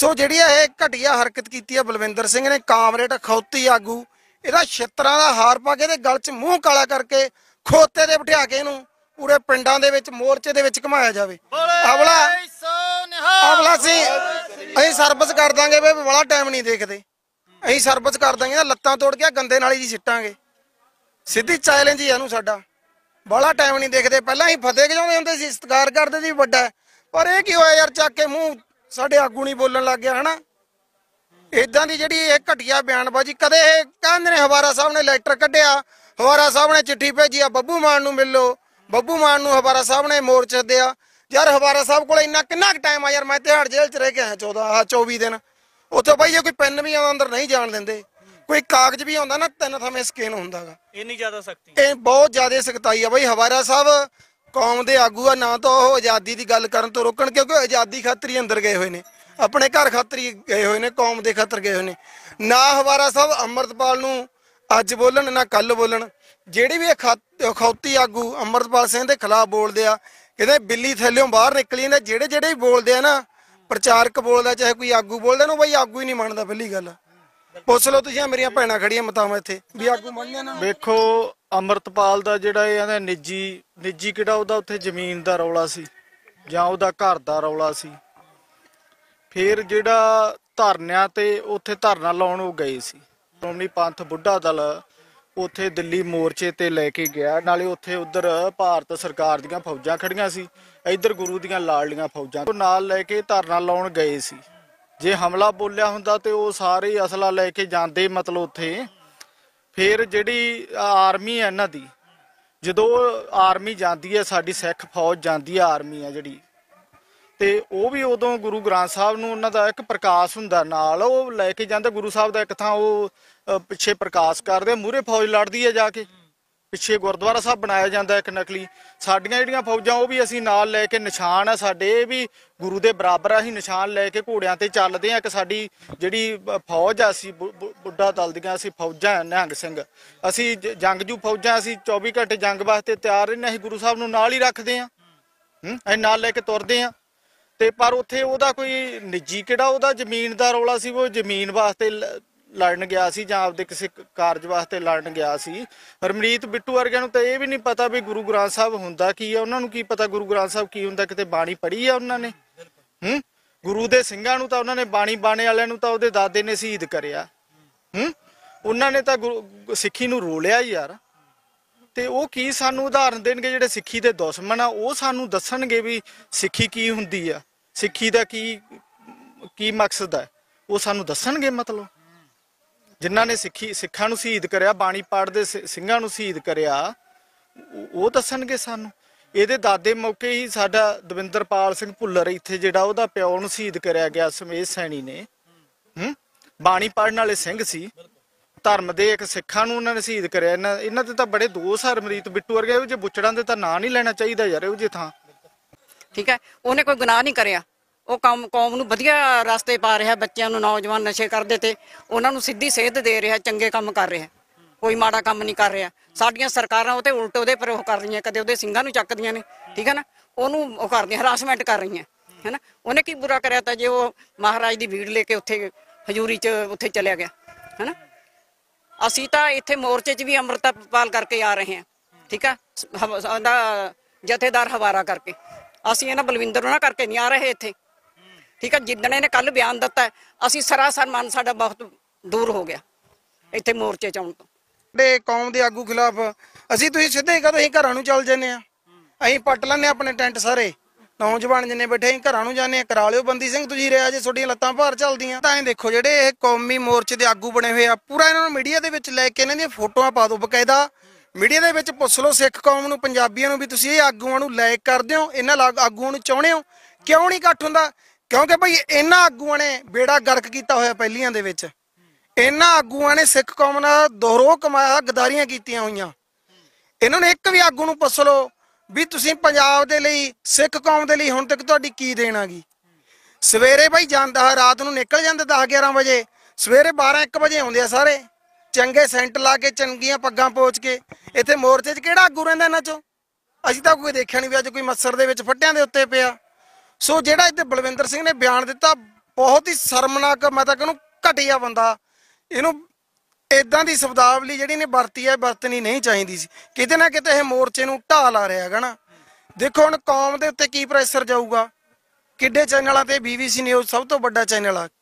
ਸੋ ਜਿਹੜੀ ਇਹ ਘਟੀਆ ਹਰਕਤ ਕੀਤੀ ਹੈ ਬਲਵਿੰਦਰ ਸਿੰਘ ਨੇ ਕਾਮਰੇਡ ਖੌਤੀ ਆਗੂ ਇਹਦਾ ਛਿੱਤਰਾਂ ਦਾ ਹਾਰ ਪਾ ਕੇ ਤੇ ਗਲ 'ਚ ਮੂੰਹ ਕਾਲਾ ਕਰਕੇ ਖੋਤੇ ਦੇ ਬਿਠਾ ਕੇ ਇਹਨੂੰ ਪੂਰੇ ਪਿੰਡਾਂ ਦੇ ਵਿੱਚ ਮੋਰਚੇ ਦੇ ਵਿੱਚ ਘਮਾਇਆ ਜਾਵੇ ਆਵਲਾ ਅਵਲਾ ਸੀ ਅਸੀਂ ਸਰਵਿਸ ਕਰ ਦਾਂਗੇ ਵੇ ਬੜਾ ਟਾਈਮ ਨਹੀਂ ਦੇਖਦੇ ਅਸੀਂ ਸਰਵਿਸ ਕਰ ਦਾਂਗੇ ਲੱਤਾਂ ਤੋੜ ਕੇ ਗੰਦੇ ਨਾਲੀ ਦੀ ਸਿੱਟਾਂਗੇ ਸਿੱਧੀ ਚੈਲੰਜ ਹੀ ਇਹਨੂੰ ਸਾਡਾ ਬੜਾ ਟਾਈਮ ਨਹੀਂ ਦੇਖਦੇ ਪਹਿਲਾਂ ਹੀ ਫਤਿਹ ਗਜਾਉਂਦੇ ਹੁੰਦੇ ਸੀ ਸਤਿਕਾਰ ਕਰਦੇ ਸੀ ਵੱਡਾ ਪਰ ਇਹ ਕੀ ਹੋਇਆ ਯਾਰ ਚੱਕ ਕੇ ਮੂੰਹ ਸਾਡੇ ਆਗੂ ਨਹੀਂ ਬੋਲਣ ਲੱਗ ਗਿਆ ਹਨਾ ਇਦਾਂ ਦੀ ਜਿਹੜੀ ਇਹ ਘਟਿਆ ਬਿਆਨਬਾਜ਼ੀ ਕਦੇ ਇਹ ਕਹਿੰਦੇ ਨੇ ਹਵਾਰਾ ਸਾਹਿਬ ਨੇ ਲੈਟਰ ਕੱਢਿਆ ਹਵਾਰਾ ਸਾਹਿਬ ਨੇ ਚਿੱਠੀ ਭੇਜੀ ਆ ਬੱਬੂ ਮਾਨ ਨੂੰ ਮਿਲੋ ਬੱਬੂ ਮਾਨ ਨੂੰ ਹਵਾਰਾ ਸਾਹਿਬ ਨੇ ਮੋਰਚਾ ਦਿਆ ਯਾਰ ਹਵਾਰਾ ਸਾਹਿਬ ਕੋਲ ਇੰਨਾ ਕਿੰਨਾ ਟਾਈਮ ਆ ਯਾਰ ਮੈਂ ਤਿਹਾੜ ਜੇਲ੍ਹ 'ਚ ਰਹਿ ਕੇ ਆਇਆ 14 ਆ 24 ਦਿਨ ਉੱਥੇ ਬਾਈ ਜੇ ਕੋਈ ਪੈਨ ਵੀ ਆਉਂਦਾ ਅੰਦਰ ਨਹੀਂ ਜਾਣ ਦਿੰਦੇ ਕੋਈ ਕਾਗਜ਼ ਵੀ ਆਉਂਦਾ ਨਾ ਤਿੰਨ ਥਾਵੇਂ ਸਕੇਨ ਹੁੰਦਾਗਾ ਇੰਨੀ ਜ਼ਿਆਦਾ ਸਖਤੀ ਇਹ ਬਹੁਤ ਜ਼ਿਆਦਾ ਸਖਤਾਈ ਆ ਬਾਈ ਹਵਾਰਾ ਸਾਹਿਬ ਕੌਮ ਦੇ ਆਗੂ ਆ ਨਾ ਤਾਂ ਉਹ ਆਜ਼ਾਦੀ ਦੀ ਗੱਲ ਕਰਨ ਤੋਂ ਰੋਕਣ ਕਿਉਂਕਿ ਆਜ਼ਾਦੀ ਖਾਤਰ ਹੀ ਅੰਦਰ ਗਏ ਹੋਏ ਨੇ ਆਪਣੇ ਘਰ ਖਾਤਰ ਹੀ ਗਏ ਹੋਏ ਨੇ ਕੌਮ ਦੇ ਖਾਤਰ ਗਏ ਹੋਏ ਨੇ ਨਾ ਹਵਾਰਾ ਸਾਹਿਬ ਅਮਰਤਪਾਲ ਨੂੰ ਅੱਜ ਬੋਲਣ ਨਾ ਕੱਲ ਬੋਲਣ ਜਿਹੜੀ ਵੀ ਖੌਤੀ ਆਗੂ ਅਮਰਤਪਾਲ ਸਿੰਘ ਦੇ ਖਿਲਾਫ ਬੋਲਦੇ ਆ ਕਹਿੰਦੇ ਬਿੱਲੀ ਥੈਲਿਓਂ ਬਾਹਰ ਨਿਕਲੀ ਨੇ ਜਿਹੜੇ ਜਿਹੜੇ ਬੋਲਦੇ ਆ ਨਾ ਪ੍ਰਚਾਰਕ ਬੋਲਦਾ ਚਾਹੇ ਕੋਈ ਆਗੂ ਬੋਲਦਾ ਨਾ ਬਈ ਆਗੂ ਹੀ ਨਹੀਂ ਮੰਨਦਾ ਪਹਿਲੀ ਗੱਲ ਪੁੱਛ ਲਓ ਤੁਸੀਂ ਮੇਰੀਆਂ ਭੈਣਾਂ ਖੜੀਆਂ ਮਤਾਵਾਂ ਇੱਥੇ ਵੀ ਆਗੂ ਮੰਨਿਆ ਨਾ ਵੇਖੋ ਅਮਰਤਪਾਲ ਦਾ ਜਿਹੜਾ ਇਹ ਇਹਦਾ ਨਿੱਜੀ ਨਿੱਜੀ ਕਿਹੜਾ ਉਹਦਾ ਉੱਥੇ ਜ਼ਮੀਨ ਦਾ ਰੌਲਾ ਸੀ ਜਾਂ ਉਹਦਾ ਘਰ ਦਾ ਰੌਲਾ ਸੀ ਫਿਰ ਜਿਹੜਾ ਧਰਨਿਆਂ ਤੇ ਉੱਥੇ ਧਰਨਾ ਲਾਉਣ ਉਹ ਗਏ ਸੀ ਸ਼੍ਰੋਮਣੀ ਪੰਥ ਬੁੱਢਾ ਦਲ ਉੱਥੇ ਦਿੱਲੀ ਮੋਰਚੇ ਤੇ ਲੈ ਕੇ ਗਿਆ ਨਾਲੇ ਉੱਥੇ ਉਧਰ ਭਾਰਤ ਸਰਕਾਰ ਦੀਆਂ ਫੌਜਾਂ ਖੜੀਆਂ ਸੀ ਇੱਧਰ ਗੁਰੂ ਦੀਆਂ ਲਾੜਲੀਆਂ ਫੌਜਾਂ ਨਾਲ ਲੈ ਕੇ ਧਰਨਾ ਲਾਉਣ ਗਏ ਸੀ ਜੇ ਹਮਲਾ ਬੋਲਿਆ ਹੁੰਦਾ ਤੇ ਉਹ ਸਾਰੇ ਅਸਲਾ ਲੈ ਕੇ ਜਾਂਦੇ ਮਤਲਬ ਉੱਥੇ ਫਿਰ ਜਿਹੜੀ ਆਰਮੀ ਹੈ ਇਹਨਾਂ ਦੀ ਜਦੋਂ ਆਰਮੀ ਜਾਂਦੀ ਹੈ ਸਾਡੀ ਸਿੱਖ ਫੌਜ ਜਾਂਦੀ ਹੈ ਆਰਮੀ ਹੈ ਜਿਹੜੀ ਤੇ ਉਹ ਵੀ ਉਦੋਂ ਗੁਰੂ ਗ੍ਰੰਥ ਸਾਹਿਬ ਨੂੰ ਉਹਨਾਂ ਦਾ ਇੱਕ ਪ੍ਰਕਾਸ਼ ਹੁੰਦਾ ਨਾਲ ਉਹ ਲੈ ਕੇ ਜਾਂਦੇ ਗੁਰੂ ਸਾਹਿਬ ਦਾ ਇੱਕ ਥਾਂ ਉਹ ਪਿੱਛੇ ਪ੍ਰਕਾਸ਼ ਕਰਦੇ ਮੂਰੇ ਫੌਜ ਲੜਦੀ ਹੈ ਜਾ ਕੇ ਪਿੱਛੇ ਗੁਰਦੁਆਰਾ ਸਾਹਿਬ ਬਣਾਇਆ ਜਾਂਦਾ ਇੱਕ ਨਕਲੀ ਸਾਡੀਆਂ ਜਿਹੜੀਆਂ ਫੌਜਾਂ ਉਹ ਵੀ ਅਸੀਂ ਨਾਲ ਲੈ ਕੇ ਨਿਸ਼ਾਨ ਆ ਸਾਡੇ ਇਹ ਵੀ ਗੁਰੂ ਦੇ ਬਰਾਬਰ ਆ ਹੀ ਨਿਸ਼ਾਨ ਲੈ ਕੇ ਘੋੜਿਆਂ ਤੇ ਚੱਲਦੇ ਆ ਕਿ ਸਾਡੀ ਜਿਹੜੀ ਫੌਜ ਆ ਸੀ ਬੁੱਢਾ ਦਲ ਦੀਆਂ ਅਸੀਂ ਫੌਜਾਂ ਨਿਹੰਗ ਸਿੰਘ ਅਸੀਂ ਜੰਗਜੂ ਫੌਜਾਂ ਅਸੀਂ 24 ਘੰਟੇ ਜੰਗ ਵਾਸਤੇ ਤਿਆਰ ਰਹਿੰਦੇ ਅਸੀਂ ਗੁਰੂ ਸਾਹਿਬ ਨੂੰ ਨਾਲ ਹੀ ਰੱਖਦੇ ਆ ਹੂੰ ਅਸੀਂ ਨਾਲ ਲੈ ਕੇ ਤੁਰਦੇ ਆ ਤੇ ਪਰ ਉੱਥੇ ਉਹਦਾ ਕੋਈ ਨਿੱਜੀ ਕਿਹੜਾ ਉਹਦਾ ਜ਼ਮੀਨ ਦਾ ਰੌਲਾ ਸੀ ਉਹ ਜ਼ਮੀਨ ਵਾਸਤੇ ਲੜਨ ਗਿਆ ਸੀ ਜਾਂ ਆਪਦੇ ਕਿਸੇ ਕਾਰਜ ਵਾਸਤੇ ਲੜਨ ਗਿਆ ਸੀ ਰਮਰੀਤ ਬਿੱਟੂ ਵਰਗਿਆਂ ਨੂੰ ਤਾਂ ਇਹ ਵੀ ਨਹੀਂ ਪਤਾ ਵੀ ਗੁਰੂ ਗ੍ਰੰਥ ਸਾਹਿਬ ਹੁੰਦਾ ਕੀ ਹੈ ਉਹਨਾਂ ਨੂੰ ਕੀ ਪਤਾ ਗੁਰੂ ਗ੍ਰੰਥ ਸਾਹਿਬ ਕੀ ਹੁੰਦਾ ਕਿਤੇ ਬਾਣੀ ਪੜ੍ਹੀ ਆ ਉਹਨਾਂ ਨੇ ਹੂੰ ਗੁਰੂ ਦੇ ਸਿੰਘਾਂ ਨੂੰ ਤਾਂ ਉਹਨਾਂ ਨੇ ਬਾਣੀ ਬਾਣੇ ਵਾਲਿਆਂ ਨੂੰ ਤਾਂ ਉਹਦੇ ਦਾਦੇ ਨੇ ਸ਼ਹੀਦ ਕਰਿਆ ਹੂੰ ਉਹਨਾਂ ਨੇ ਤਾਂ ਸਿੱਖੀ ਨੂੰ ਰੋਲਿਆ ਯਾਰ ਤੇ ਉਹ ਕੀ ਸਾਨੂੰ ਉਦਾਹਰਨ ਦੇਣਗੇ ਜਿਹੜੇ ਸਿੱਖੀ ਦੇ ਦੁਸ਼ਮਣ ਆ ਉਹ ਸਾਨੂੰ ਦੱਸਣਗੇ ਵੀ ਸਿੱਖੀ ਕੀ ਹੁੰਦੀ ਆ ਸਿੱਖੀ ਦਾ ਕੀ ਕੀ ਮਕਸਦ ਆ ਉਹ ਸਾਨੂੰ ਦੱਸਣਗੇ ਮਤਲਬ ਜਿਨ੍ਹਾਂ ਨੇ ਸਿੱਖੀ ਸਿੱਖਾਂ ਨੂੰ ਸ਼ਹੀਦ ਕਰਿਆ ਬਾਣੀ ਪੜਦੇ ਸਿੰਘਾਂ ਨੂੰ ਸ਼ਹੀਦ ਕਰਿਆ ਉਹ ਦੱਸਣਗੇ ਸਾਨੂੰ ਇਹਦੇ ਦਾਦੇ ਮੌਕੇ ਹੀ ਸਾਡਾ ਦਵਿੰਦਰਪਾਲ ਸਿੰਘ ਭੁੱਲਰ ਇੱਥੇ ਜਿਹੜਾ ਉਹਦਾ ਪਿਓ ਨੂੰ ਸ਼ਹੀਦ ਕਰਿਆ ਗਿਆ ਸਮੇਤ ਸੈਣੀ ਨੇ ਹੂੰ ਬਾਣੀ ਪੜਨ ਵਾਲੇ ਸਿੰਘ ਸੀ ਧਰਮ ਦੇ ਇੱਕ ਸਿੱਖਾਂ ਨੂੰ ਉਹਨਾਂ ਨੇ ਸ਼ਹੀਦ ਕਰਿਆ ਇਹਨਾਂ ਇਹਨਾਂ ਤੇ ਤਾਂ ਬੜੇ ਦੋਸ਼ ਹਰ ਮਰੀਤ ਬਿੱਟੂ ਵਰਗੇ ਉਹ ਜੇ ਬੁੱਚੜਾਂ ਦੇ ਤਾਂ ਨਾਂ ਨਹੀਂ ਲੈਣਾ ਚਾਹੀਦਾ ਯਾਰ ਉਹ ਜੇ ਥਾਂ ਠੀਕ ਹੈ ਉਹਨੇ ਕੋਈ ਗੁਨਾਹ ਨਹੀਂ ਕਰਿਆ ਉਹ ਕੌਮ ਕੌਮ ਨੂੰ ਵਧੀਆ ਰਸਤੇ ਪਾ ਰਿਹਾ ਬੱਚਿਆਂ ਨੂੰ ਨੌਜਵਾਨ ਨਸ਼ੇ ਕਰਦੇ ਤੇ ਉਹਨਾਂ ਨੂੰ ਸਿੱਧੀ ਸੇਧ ਦੇ ਰਿਹਾ ਚੰਗੇ ਕੰਮ ਕਰ ਰਿਹਾ ਕੋਈ ਮਾੜਾ ਕੰਮ ਨਹੀਂ ਕਰ ਰਿਹਾ ਸਾਡੀਆਂ ਸਰਕਾਰਾਂ ਉਹਤੇ ਉਲਟ ਉਹਦੇ ਪਰ ਉਹ ਕਰ ਰਹੀਆਂ ਕਦੇ ਉਹਦੇ ਸਿੰਘਾਂ ਨੂੰ ਚੱਕਦੀਆਂ ਨੇ ਠੀਕ ਹੈ ਨਾ ਉਹਨੂੰ ਉਹ ਕਰਦੀਆਂ ਹਰਾਸਮੈਂਟ ਕਰ ਰਹੀਆਂ ਹੈ ਨਾ ਉਹਨੇ ਕੀ ਬੁਰਾ ਕਰਿਆ ਤਾਂ ਜੇ ਉਹ ਮਹਾਰਾਜ ਦੀ ਭੀੜ ਲੈ ਕੇ ਉੱਥੇ ਹਜੂਰੀ 'ਚ ਉੱਥੇ ਚਲਿਆ ਗਿਆ ਹੈ ਨਾ ਅਸੀਂ ਤਾਂ ਇੱਥੇ ਮੋਰਚੇ 'ਚ ਵੀ ਅੰਮ੍ਰਿਤਪਾਲ ਕਰਕੇ ਆ ਰਹੇ ਹਾਂ ਠੀਕ ਆ ਸਾਡਾ ਜਥੇਦਾਰ ਹਵਾਰਾ ਕਰਕੇ ਅਸੀਂ ਇਹਨਾਂ ਬਲਵਿੰਦਰ ਉਹਨਾਂ ਕਰਕੇ ਨਹੀਂ ਆ ਰਹੇ ਇੱਥੇ ਠੀਕ ਹੈ ਜਿੱਦਣੇ ਨੇ ਕੱਲ ਬਿਆਨ ਦਿੱਤਾ ਅਸੀਂ ਸਰਾਸਰ ਮਨ ਸਾਡਾ ਬਹੁਤ ਦੂਰ ਹੋ ਗਿਆ ਇੱਥੇ ਮੋਰਚੇ ਚ ਤੋਂ ਦੇ ਕੌਮ ਦੇ ਆਗੂ ਖਿਲਾਫ ਅਸੀਂ ਤੁਸੀਂ ਸਿੱਧੇ ਹੀ ਕਹੋ ਅਸੀਂ ਘਰਾਂ ਨੂੰ ਚੱਲ ਜੰਨੇ ਆ ਅਸੀਂ ਪੱਟ ਲੈਨੇ ਆਪਣੇ ਟੈਂਟ ਸਾਰੇ ਨੌਜਵਾਨ ਜਿੰਨੇ ਬੈਠੇ ਅਸੀਂ ਘਰਾਂ ਨੂੰ ਜਾਂਦੇ ਆ ਕਰਾ ਲਿਓ ਬੰਦੀ ਸਿੰਘ ਤੁਸੀਂ ਰਿਆ ਜੇ ਤੁਹਾਡੀਆਂ ਲੱਤਾਂ ਭਾਰ ਚੱਲਦੀਆਂ ਤਾਂ ਇਹ ਦੇਖੋ ਜਿਹੜੇ ਇਹ ਕੌਮੀ ਮੋਰਚੇ ਦੇ ਆਗੂ ਬਣੇ ਹੋਏ ਆ ਪੂਰਾ ਇਹਨਾਂ ਨੂੰ ਮੀਡੀਆ ਦੇ ਵਿੱਚ ਲੈ ਕੇ ਇਹਨਾਂ ਦੀਆਂ ਫੋਟੋਆਂ ਪਾ ਦਿਓ ਬਕਾਇਦਾ ਮੀਡੀਆ ਦੇ ਵਿੱਚ ਪੁੱਛ ਲਓ ਸਿੱਖ ਕੌਮ ਨੂੰ ਪੰਜਾਬੀਆਂ ਨੂੰ ਵੀ ਤੁਸੀਂ ਇਹ ਆਗੂਆਂ ਨੂੰ ਲਾਇਕ ਕਰਦੇ ਹੋ ਇਹਨਾਂ ਆਗੂਆਂ ਨੂੰ ਚਾਹੁੰਦੇ ਹੋ ਕਿਉਂ ਨਹੀਂ ਇਕੱਠ ਹੁੰਦਾ ਕਿਉਂਕਿ ਭਾਈ ਇਹਨਾਂ ਆਗੂਆਂ ਨੇ ਬੇੜਾ ਗਰਕ ਕੀਤਾ ਹੋਇਆ ਪਹਿਲੀਆਂ ਦੇ ਵਿੱਚ ਇਹਨਾਂ ਆਗੂਆਂ ਨੇ ਸਿੱਖ ਕੌਮ ਨਾਲ ਦੋਹਰੋ ਕਮਾਇਆ ਗਦਾਰੀਆਂ ਕੀਤੀਆਂ ਹੋਈਆਂ ਇਹਨਾਂ ਨੇ ਇੱਕ ਵੀ ਆਗੂ ਨੂੰ ਪੁੱਛ ਲੋ ਵੀ ਤੁਸੀਂ ਪੰਜਾਬ ਦੇ ਲਈ ਸਿੱਖ ਕੌਮ ਦੇ ਲਈ ਹੁਣ ਤੱਕ ਤੁਹਾਡੀ ਕੀ ਦੇਣਾਗੀ ਸਵੇਰੇ ਭਾਈ ਜਾਂਦਾ ਰਾਤ ਨੂੰ ਨਿਕਲ ਜਾਂਦੇ 10 11 ਵਜੇ ਸਵੇਰੇ 12 1 ਵਜੇ ਆਉਂਦੇ ਆ ਸਾਰੇ ਚੰਗੇ ਸੈਂਟ ਲਾ ਕੇ ਚੰਗੀਆਂ ਪੱਗਾਂ ਪੋਚ ਕੇ ਇੱਥੇ ਮੋਰਚੇ 'ਚ ਕਿਹੜਾ ਆਗੂ ਰਹਿੰਦਾ ਇਹਨਾਂ 'ਚੋਂ ਅਸੀਂ ਤਾਂ ਕੋਈ ਦੇਖਿਆ ਨਹੀਂ ਵੀ ਅੱਜ ਕੋਈ ਮੱਸਰ ਦੇ ਵਿੱਚ ਫੱਟਿਆਂ ਦੇ ਉੱਤੇ ਪਿਆ ਸੋ ਜਿਹੜਾ ਇੱਥੇ ਬਲਵਿੰਦਰ ਸਿੰਘ ਨੇ ਬਿਆਨ ਦਿੱਤਾ ਬਹੁਤ ਹੀ ਸ਼ਰਮਨਾਕ ਮੈਂ ਤਾਂ ਕਹਿੰਨੂੰ ਘਟਿਆ ਬੰਦਾ ਇਹਨੂੰ ਇਦਾਂ ਦੀ ਸ਼ਬਦਾਵਲੀ ਜਿਹੜੀ ਨੇ ਵਰਤੀ ਹੈ ਵਰਤਣੀ ਨਹੀਂ ਚਾਹੀਦੀ ਸੀ ਕਿਤੇ ਨਾ ਕਿਤੇ ਇਹ ਮੋਰਚੇ ਨੂੰ ਢਾਲ ਆ ਰਿਹਾ ਹੈਗਾ ਨਾ ਦੇਖੋ ਹੁਣ ਕੌਮ ਦੇ ਉੱਤੇ ਕੀ ਪ੍ਰੈਸ਼ਰ ਜਾਊਗਾ ਕਿੱਡੇ ਚੈਨਲਾਂ ਤੇ ਬੀਬੀਸੀ ਨਿਊਜ਼ ਸਭ ਤੋਂ ਵੱਡਾ ਚੈਨਲ ਆ